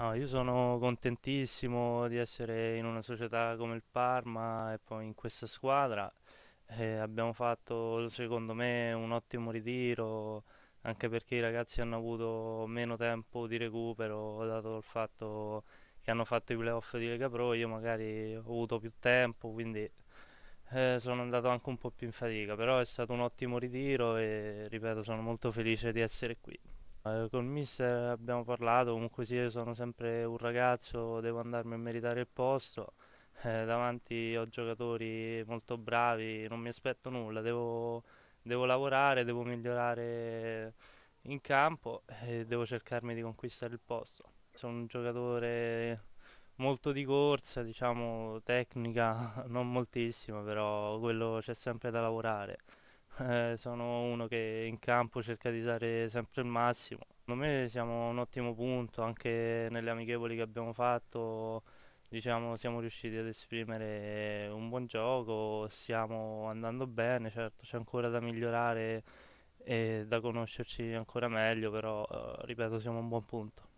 No, io sono contentissimo di essere in una società come il Parma e poi in questa squadra. Eh, abbiamo fatto, secondo me, un ottimo ritiro, anche perché i ragazzi hanno avuto meno tempo di recupero, dato il fatto che hanno fatto i playoff di Lega Pro, io magari ho avuto più tempo, quindi eh, sono andato anche un po' più in fatica, però è stato un ottimo ritiro e, ripeto, sono molto felice di essere qui. Eh, Con il mister eh, abbiamo parlato, comunque sì, io sono sempre un ragazzo, devo andarmi a meritare il posto. Eh, davanti ho giocatori molto bravi, non mi aspetto nulla, devo, devo lavorare, devo migliorare in campo e devo cercarmi di conquistare il posto. Sono un giocatore molto di corsa, diciamo tecnica non moltissima, però quello c'è sempre da lavorare eh, sono uno che in campo cerca di dare sempre il massimo. Secondo me siamo a un ottimo punto, anche nelle amichevoli che abbiamo fatto diciamo, siamo riusciti ad esprimere un buon gioco, stiamo andando bene, certo c'è ancora da migliorare e da conoscerci ancora meglio, però eh, ripeto siamo a un buon punto.